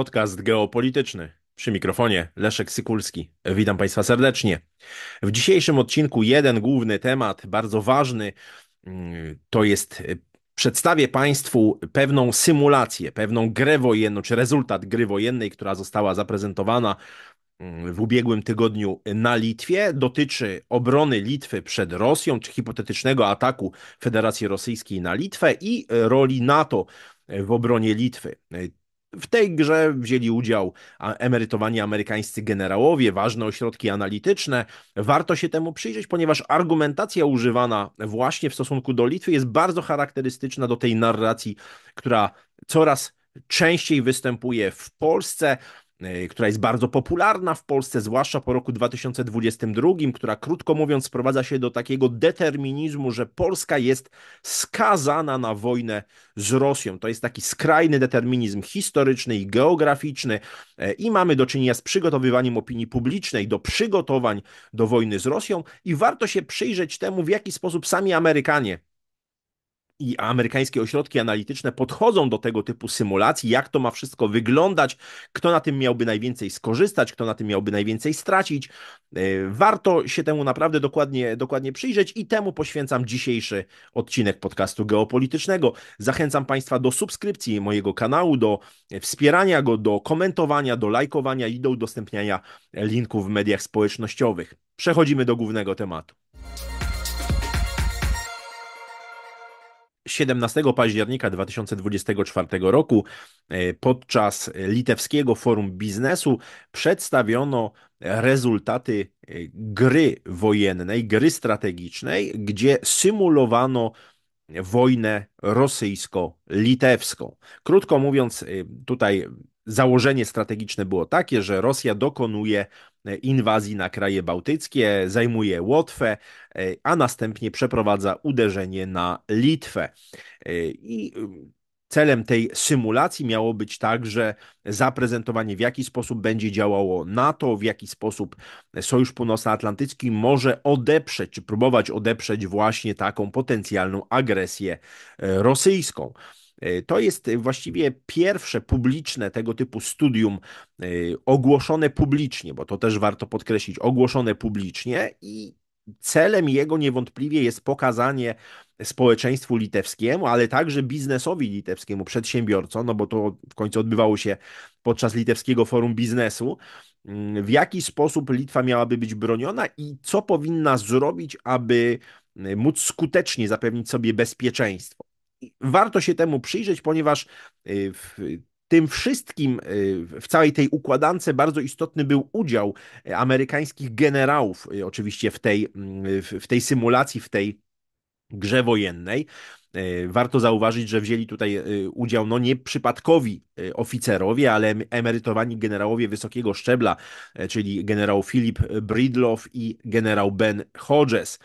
Podcast geopolityczny. Przy mikrofonie Leszek Sykulski. Witam Państwa serdecznie. W dzisiejszym odcinku jeden główny temat, bardzo ważny, mm, to jest e, przedstawię Państwu pewną symulację, pewną grę wojenną, czy rezultat gry wojennej, która została zaprezentowana mm, w ubiegłym tygodniu na Litwie. Dotyczy obrony Litwy przed Rosją, czy hipotetycznego ataku Federacji Rosyjskiej na Litwę i roli NATO w obronie Litwy. W tej grze wzięli udział emerytowani amerykańscy generałowie, ważne ośrodki analityczne. Warto się temu przyjrzeć, ponieważ argumentacja używana właśnie w stosunku do Litwy jest bardzo charakterystyczna do tej narracji, która coraz częściej występuje w Polsce. E, która jest bardzo popularna w Polsce, zwłaszcza po roku 2022, która krótko mówiąc sprowadza się do takiego determinizmu, że Polska jest skazana na wojnę z Rosją. To jest taki skrajny determinizm historyczny i geograficzny e, i mamy do czynienia z przygotowywaniem opinii publicznej do przygotowań do wojny z Rosją i warto się przyjrzeć temu, w jaki sposób sami Amerykanie i amerykańskie ośrodki analityczne podchodzą do tego typu symulacji, jak to ma wszystko wyglądać, kto na tym miałby najwięcej skorzystać, kto na tym miałby najwięcej stracić. E, warto się temu naprawdę dokładnie, dokładnie przyjrzeć i temu poświęcam dzisiejszy odcinek podcastu geopolitycznego. Zachęcam Państwa do subskrypcji mojego kanału, do wspierania go, do komentowania, do lajkowania i do udostępniania linków w mediach społecznościowych. Przechodzimy do głównego tematu. 17 października 2024 roku e, podczas Litewskiego Forum Biznesu przedstawiono rezultaty e, gry wojennej, gry strategicznej, gdzie symulowano wojnę rosyjsko-litewską. Krótko mówiąc, e, tutaj założenie strategiczne było takie, że Rosja dokonuje E, inwazji na kraje bałtyckie, zajmuje Łotwę, e, a następnie przeprowadza uderzenie na Litwę. E, I um, celem tej symulacji miało być także zaprezentowanie, w jaki sposób będzie działało NATO, w jaki sposób Sojusz Północnoatlantycki może odeprzeć, czy próbować odeprzeć właśnie taką potencjalną agresję rosyjską. E, to jest e, właściwie pierwsze publiczne tego typu studium e, ogłoszone publicznie, bo to też warto podkreślić, ogłoszone publicznie i celem jego niewątpliwie jest pokazanie społeczeństwu litewskiemu, ale także biznesowi litewskiemu, przedsiębiorcom, no bo to w końcu odbywało się podczas Litewskiego Forum Biznesu, mm, w jaki sposób Litwa miałaby być broniona i co powinna zrobić, aby móc skutecznie zapewnić sobie bezpieczeństwo warto się temu przyjrzeć, ponieważ y, w tym wszystkim, y, w całej tej układance bardzo istotny był udział y, amerykańskich generałów, oczywiście w tej, mm, w tej symulacji, w tej grze wojennej. Warto zauważyć, że wzięli tutaj udział no nie przypadkowi oficerowie, ale emerytowani generałowie wysokiego szczebla, czyli generał Philip Bridloff i generał Ben Hodges.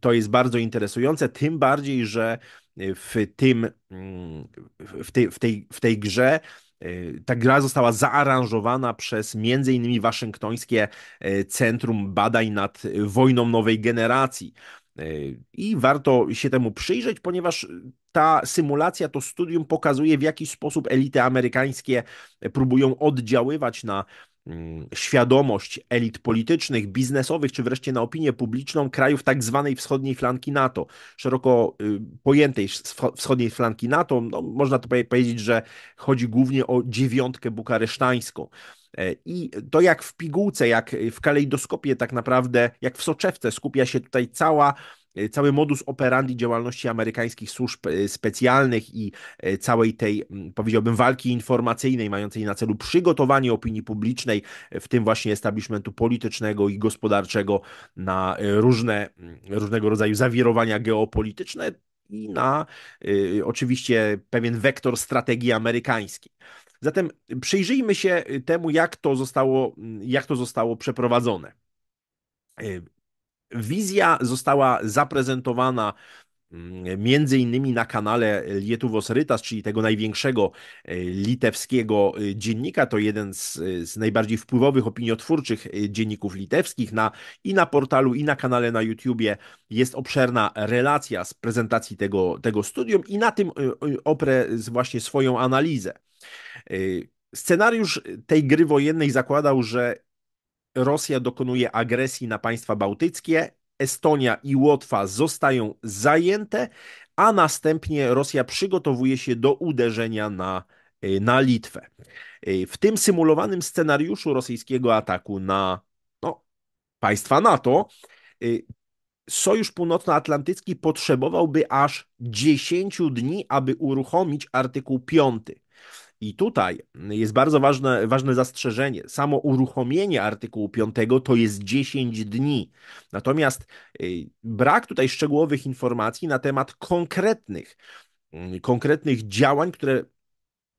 To jest bardzo interesujące, tym bardziej, że w tym, mm, w, tej, w, tej, w tej grze. E, ta gra została zaaranżowana przez m.in. Waszyngtońskie e, Centrum Badań nad Wojną Nowej Generacji. E, I warto się temu przyjrzeć, ponieważ ta symulacja, to studium pokazuje, w jaki sposób elity amerykańskie próbują oddziaływać na Mm, świadomość elit politycznych, biznesowych, czy wreszcie na opinię publiczną krajów tak zwanej wschodniej flanki NATO, szeroko y, pojętej wschodniej flanki NATO. No, można to powiedzieć, że chodzi głównie o dziewiątkę bukaresztańską. E, I to jak w pigułce, jak w kalejdoskopie tak naprawdę, jak w soczewce skupia się tutaj cała E, cały modus operandi działalności amerykańskich służb e, specjalnych i e, całej tej, powiedziałbym, walki informacyjnej, mającej na celu przygotowanie opinii publicznej, w tym właśnie establishmentu politycznego i gospodarczego na różne, różnego rodzaju zawirowania geopolityczne i na y, oczywiście pewien wektor strategii amerykańskiej. Zatem przyjrzyjmy się temu, jak to zostało, jak to zostało przeprowadzone. Wizja została zaprezentowana mm, między innymi na kanale Lietuvos Rytas, czyli tego największego e, litewskiego e, dziennika, to jeden z, e, z, najbardziej wpływowych opiniotwórczych dzienników litewskich na, i na portalu, i na kanale na YouTubie jest obszerna relacja z prezentacji tego, tego studium i na tym oprę właśnie swoją analizę. Scenariusz tej gry wojennej zakładał, że Rosja dokonuje agresji na państwa bałtyckie, Estonia i Łotwa zostają zajęte, a następnie Rosja przygotowuje się do uderzenia na, y, na Litwę. Y, w tym symulowanym scenariuszu rosyjskiego ataku na no, państwa NATO, y, Sojusz Północnoatlantycki potrzebowałby aż 10 dni, aby uruchomić artykuł 5 i tutaj jest bardzo ważne, ważne zastrzeżenie. Samo uruchomienie artykułu 5 to jest 10 dni. Natomiast y, brak tutaj szczegółowych informacji na temat konkretnych, y, konkretnych działań, które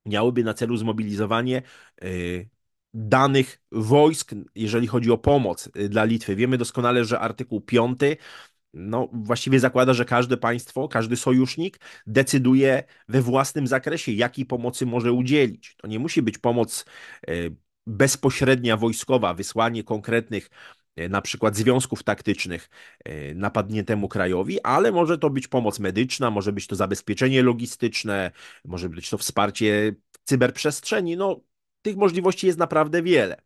miałyby na celu zmobilizowanie y, danych wojsk, jeżeli chodzi o pomoc dla Litwy. Wiemy doskonale, że artykuł 5 no, właściwie zakłada, że każde państwo, każdy sojusznik decyduje we własnym zakresie, jakiej pomocy może udzielić. To nie musi być pomoc e, bezpośrednia wojskowa, wysłanie konkretnych e, na przykład związków taktycznych e, napadniętemu krajowi, ale może to być pomoc medyczna, może być to zabezpieczenie logistyczne, może być to wsparcie cyberprzestrzeni. No, tych możliwości jest naprawdę wiele.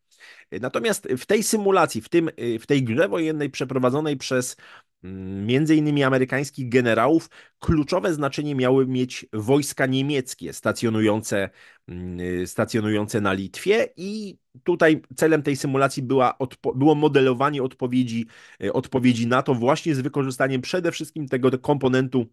Natomiast w tej symulacji, w, tym, w tej grze wojennej przeprowadzonej przez Mm, między innymi amerykańskich generałów, kluczowe znaczenie miały mieć wojska niemieckie stacjonujące, mm, y, stacjonujące na Litwie i tutaj celem tej symulacji była, było modelowanie odpowiedzi, y, odpowiedzi NATO właśnie z wykorzystaniem przede wszystkim tego komponentu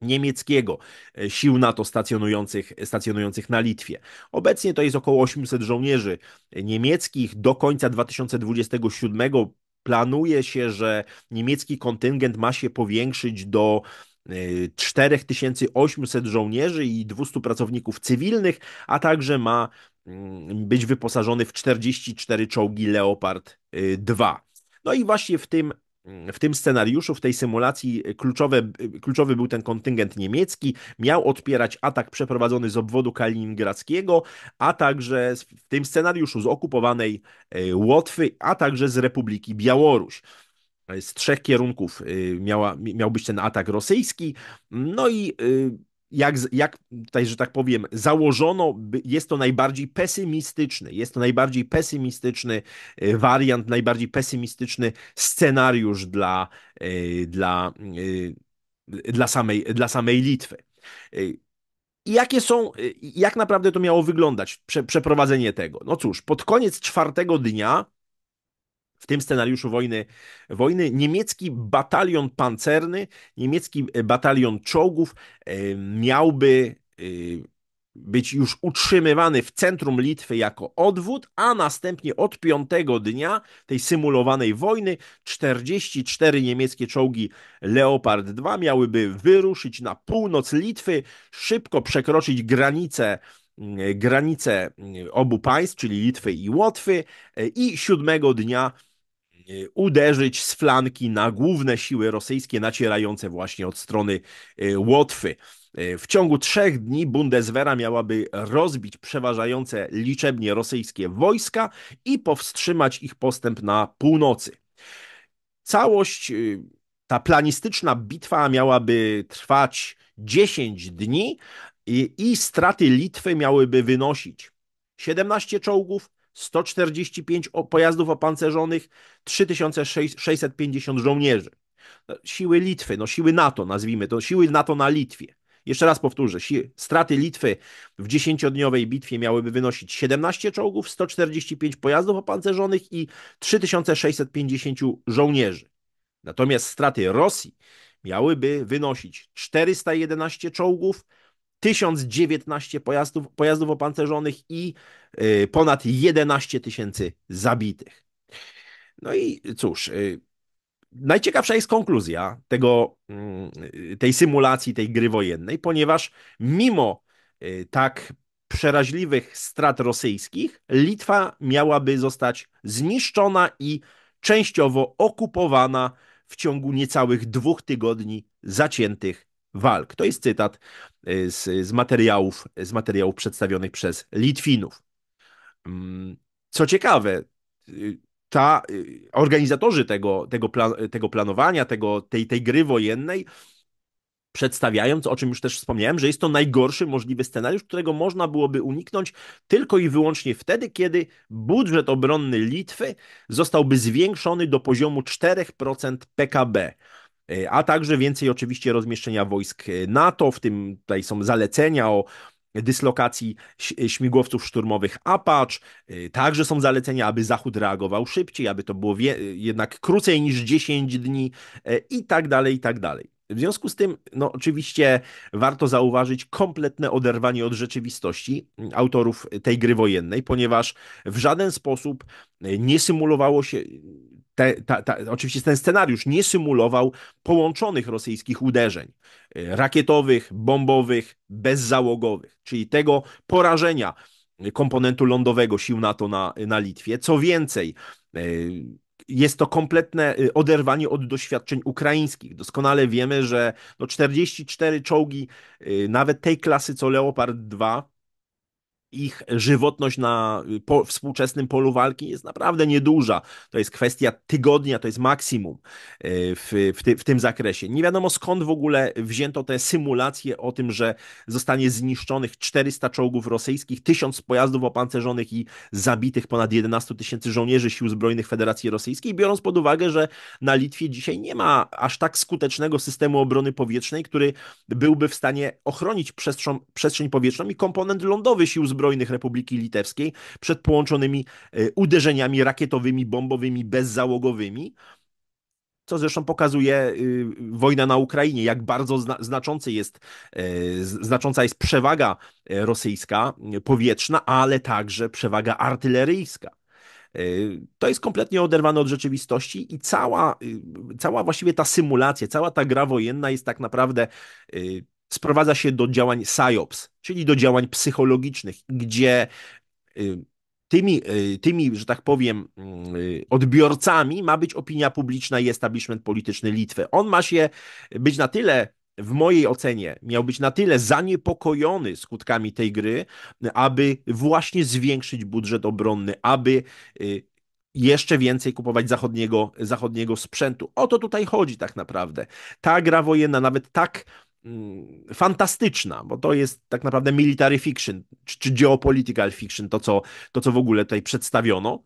niemieckiego y, sił NATO stacjonujących, stacjonujących na Litwie. Obecnie to jest około 800 żołnierzy niemieckich. Do końca 2027 planuje się, że niemiecki kontyngent ma się powiększyć do 4800 y, żołnierzy i 200 pracowników cywilnych, a także ma mm, być wyposażony w 44 czołgi Leopard 2. Y, no i właśnie w tym w tym scenariuszu, w tej symulacji e, kluczowe, e, kluczowy był ten kontyngent niemiecki. Miał odpierać atak przeprowadzony z obwodu kaliningradzkiego, a także w tym scenariuszu z okupowanej e, Łotwy, a także z Republiki Białoruś. Z trzech kierunków miała, miał być ten atak rosyjski. No i jak, jak tutaj, że tak powiem, założono, jest to najbardziej pesymistyczny, jest to najbardziej pesymistyczny e, wariant, najbardziej pesymistyczny scenariusz dla, e, dla, e, dla, samej, dla samej Litwy. jakie są, jak naprawdę to miało wyglądać, prze, przeprowadzenie tego? No cóż, pod koniec czwartego dnia w tym scenariuszu wojny, wojny niemiecki batalion pancerny, niemiecki e, batalion czołgów e, miałby e, być już utrzymywany w centrum Litwy jako odwód, a następnie od piątego dnia tej symulowanej wojny 44 niemieckie czołgi Leopard 2 miałyby wyruszyć na północ Litwy, szybko przekroczyć granicę granice obu państw, czyli Litwy i Łotwy i siódmego dnia Y, uderzyć z flanki na główne siły rosyjskie nacierające właśnie od strony y, Łotwy. Y, w ciągu trzech dni Bundeswehra miałaby rozbić przeważające liczebnie rosyjskie wojska i powstrzymać ich postęp na północy. Całość ta planistyczna bitwa miałaby trwać 10 dni i, i straty Litwy miałyby wynosić 17 czołgów, 145 pojazdów opancerzonych, 3650 żołnierzy. No, siły Litwy, no siły NATO nazwijmy to, siły NATO na Litwie. Jeszcze raz powtórzę, straty Litwy w dziesięciodniowej bitwie miałyby wynosić 17 czołgów, 145 pojazdów opancerzonych i 3650 żołnierzy. Natomiast straty Rosji miałyby wynosić 411 czołgów, 1019 pojazdów, pojazdów opancerzonych i y, ponad 11 tysięcy zabitych. No i cóż, y, najciekawsza jest konkluzja tego, mm, tej symulacji, tej gry wojennej, ponieważ mimo y, tak przeraźliwych strat rosyjskich, Litwa miałaby zostać zniszczona i częściowo okupowana w ciągu niecałych dwóch tygodni zaciętych walk. To jest cytat y, z, z, materiałów, z materiałów przedstawionych przez Litwinów. Mm, co ciekawe, y, ta, y, organizatorzy tego, tego, plan, tego planowania, tego, tej, tej gry wojennej, przedstawiając, o czym już też wspomniałem, że jest to najgorszy możliwy scenariusz, którego można byłoby uniknąć tylko i wyłącznie wtedy, kiedy budżet obronny Litwy zostałby zwiększony do poziomu 4% PKB. E, a także więcej oczywiście rozmieszczenia wojsk e, NATO, w tym tutaj są zalecenia o dyslokacji e, śmigłowców szturmowych Apache. Także są zalecenia, aby Zachód reagował szybciej, aby to było jednak krócej niż 10 dni i tak dalej, i tak dalej. W związku z tym, no oczywiście warto zauważyć kompletne oderwanie od rzeczywistości autorów tej gry wojennej, ponieważ w żaden sposób nie symulowało się te, ta, ta, oczywiście ten scenariusz nie symulował połączonych rosyjskich uderzeń e, rakietowych, bombowych, bezzałogowych, czyli tego porażenia e, komponentu lądowego sił NATO na, na Litwie. Co więcej, e, jest to kompletne oderwanie od doświadczeń ukraińskich. Doskonale wiemy, że no 44 czołgi, nawet tej klasy co Leopard 2, ich żywotność na y, po, współczesnym polu walki jest naprawdę nieduża. To jest kwestia tygodnia, to jest maksimum y, w, w, ty, w, tym zakresie. Nie wiadomo skąd w ogóle wzięto te symulacje o tym, że zostanie zniszczonych 400 czołgów rosyjskich, 1000 pojazdów opancerzonych i zabitych ponad 11 tysięcy żołnierzy Sił Zbrojnych Federacji Rosyjskiej, biorąc pod uwagę, że na Litwie dzisiaj nie ma aż tak skutecznego systemu obrony powietrznej, który byłby w stanie ochronić przestrzeń, przestrzeń powietrzną i komponent lądowy Sił Zbrojnych Zbrojnych Republiki Litewskiej przed połączonymi e, uderzeniami rakietowymi, bombowymi, bezzałogowymi. Co zresztą pokazuje y, wojna na Ukrainie, jak bardzo znaczący jest, e, znacząca jest przewaga e, rosyjska powietrzna, ale także przewaga artyleryjska. To jest kompletnie oderwane od rzeczywistości i cała, y, cała właściwie ta symulacja, cała ta gra wojenna jest tak naprawdę y, sprowadza się do działań psyops, czyli do działań psychologicznych, gdzie y, tymi, y, tymi, że tak powiem, mm, y, odbiorcami ma być opinia publiczna i establishment polityczny Litwy. On ma się być na tyle w mojej ocenie miał być na tyle zaniepokojony skutkami tej gry, aby właśnie zwiększyć budżet obronny, aby jeszcze więcej kupować zachodniego, zachodniego sprzętu. O to tutaj chodzi tak naprawdę. Ta gra wojenna, nawet tak Mm, fantastyczna, bo to jest tak naprawdę military fiction, czy, czy geopolitical fiction, to co, to co w ogóle tutaj przedstawiono,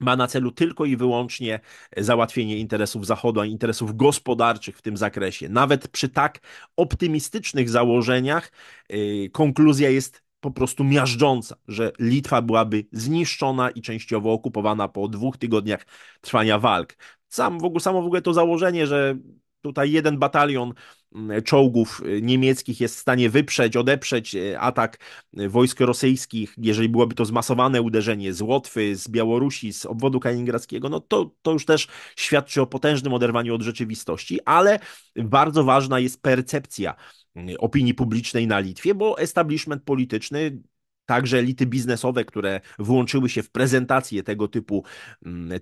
ma na celu tylko i wyłącznie załatwienie interesów Zachodu, a interesów gospodarczych w tym zakresie. Nawet przy tak optymistycznych założeniach yy, konkluzja jest po prostu miażdżąca, że Litwa byłaby zniszczona i częściowo okupowana po dwóch tygodniach trwania walk. Sam w ogóle, samo w ogóle to założenie, że tutaj jeden batalion czołgów y, niemieckich jest w stanie wyprzeć, odeprzeć y, atak y, wojsk rosyjskich, jeżeli byłoby to zmasowane uderzenie z Łotwy, z Białorusi, z obwodu kaliningradzkiego, no to, to już też świadczy o potężnym oderwaniu od rzeczywistości, ale bardzo ważna jest percepcja opinii publicznej na Litwie, bo establishment polityczny także elity biznesowe, które włączyły się w prezentację tego typu,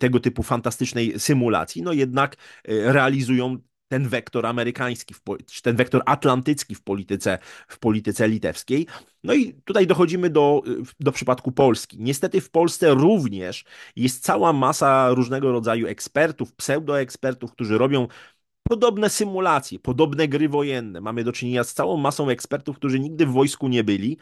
tego typu fantastycznej symulacji, no jednak realizują ten wektor amerykański, czy ten wektor atlantycki w polityce, w polityce litewskiej. No i tutaj dochodzimy do, do przypadku Polski. Niestety w Polsce również jest cała masa różnego rodzaju ekspertów, pseudoekspertów, którzy robią podobne symulacje, podobne gry wojenne. Mamy do czynienia z całą masą ekspertów, którzy nigdy w wojsku nie byli,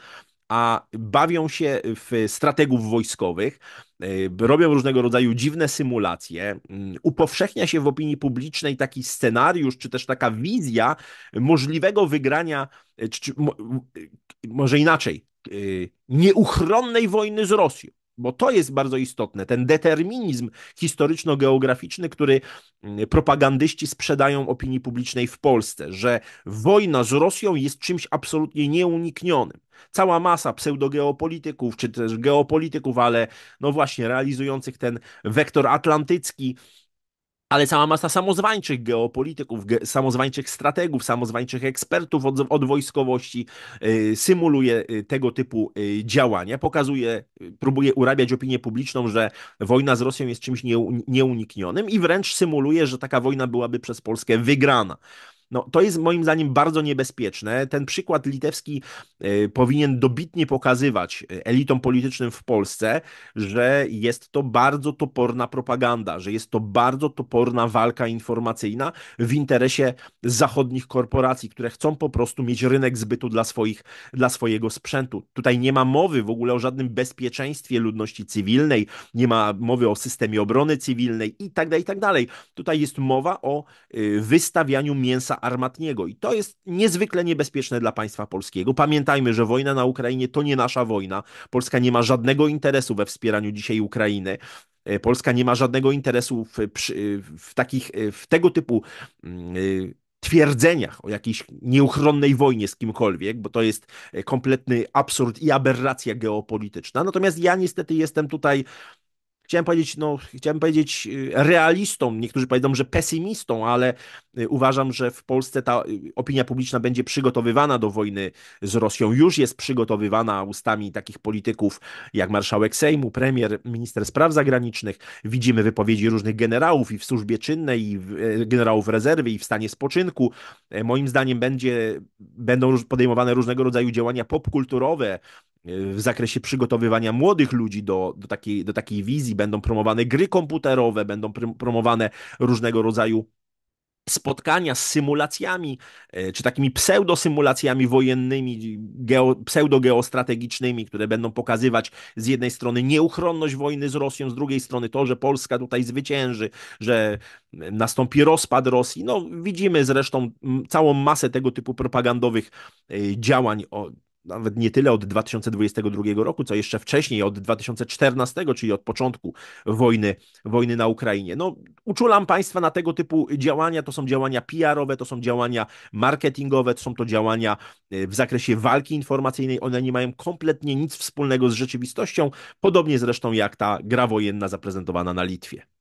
a bawią się w strategów wojskowych, e, robią różnego rodzaju dziwne symulacje. Mm, upowszechnia się w opinii publicznej taki scenariusz, czy też taka wizja możliwego wygrania, e, czy, czy, mo, e, może inaczej, nieuchronnej wojny z Rosją bo to jest bardzo istotne, ten determinizm historyczno-geograficzny, który mm, propagandyści sprzedają opinii publicznej w Polsce, że wojna z Rosją jest czymś absolutnie nieuniknionym. Cała masa pseudogeopolityków, czy też geopolityków, ale no właśnie realizujących ten wektor atlantycki, ale cała masa samozwańczych geopolityków, ge samozwańczych strategów, samozwańczych ekspertów od, od wojskowości y, symuluje y, tego typu y, działania, pokazuje, y, próbuje urabiać opinię publiczną, że wojna z Rosją jest czymś nieuniknionym i wręcz symuluje, że taka wojna byłaby przez Polskę wygrana. No, to jest moim zdaniem bardzo niebezpieczne. Ten przykład litewski e, powinien dobitnie pokazywać e, elitom politycznym w Polsce, że jest to bardzo toporna propaganda, że jest to bardzo toporna walka informacyjna w interesie zachodnich korporacji, które chcą po prostu mieć rynek zbytu dla, swoich, dla swojego sprzętu. Tutaj nie ma mowy w ogóle o żadnym bezpieczeństwie ludności cywilnej, nie ma mowy o systemie obrony cywilnej i tak dalej, i tak dalej. Tutaj jest mowa o e, wystawianiu mięsa Armatniego. I to jest niezwykle niebezpieczne dla państwa polskiego. Pamiętajmy, że wojna na Ukrainie to nie nasza wojna. Polska nie ma żadnego interesu we wspieraniu dzisiaj Ukrainy. E, Polska nie ma żadnego interesu w, e, w takich, e, w tego typu mm, twierdzeniach o jakiejś nieuchronnej wojnie z kimkolwiek, bo to jest kompletny absurd i aberracja geopolityczna. Natomiast ja niestety jestem tutaj chciałem powiedzieć, no, chciałem powiedzieć y, realistą, niektórzy powiedzą, że pesymistą, ale y, uważam, że w Polsce ta y, opinia publiczna będzie przygotowywana do wojny z Rosją. Już jest przygotowywana ustami takich polityków jak marszałek Sejmu, premier, minister spraw zagranicznych. Widzimy wypowiedzi różnych generałów i w służbie czynnej, i generałów rezerwy, i w stanie spoczynku. E, moim zdaniem będzie, będą podejmowane różnego rodzaju działania popkulturowe, E, w zakresie przygotowywania młodych ludzi do, do, takiej, do takiej wizji. Będą promowane gry komputerowe, będą promowane różnego rodzaju spotkania z symulacjami, e, czy takimi pseudosymulacjami wojennymi, geo, pseudogeostrategicznymi, które będą pokazywać z jednej strony nieuchronność wojny z Rosją, z drugiej strony to, że Polska tutaj zwycięży, że nastąpi rozpad Rosji. No, widzimy zresztą całą masę tego typu propagandowych e, działań nawet nie tyle od 2022 roku, co jeszcze wcześniej, od 2014, czyli od początku wojny, wojny na Ukrainie. No, uczulam Państwa na tego typu działania. To są działania PR-owe, to są działania marketingowe, to są to działania y, w zakresie walki informacyjnej. One nie mają kompletnie nic wspólnego z rzeczywistością, podobnie zresztą jak ta gra wojenna zaprezentowana na Litwie.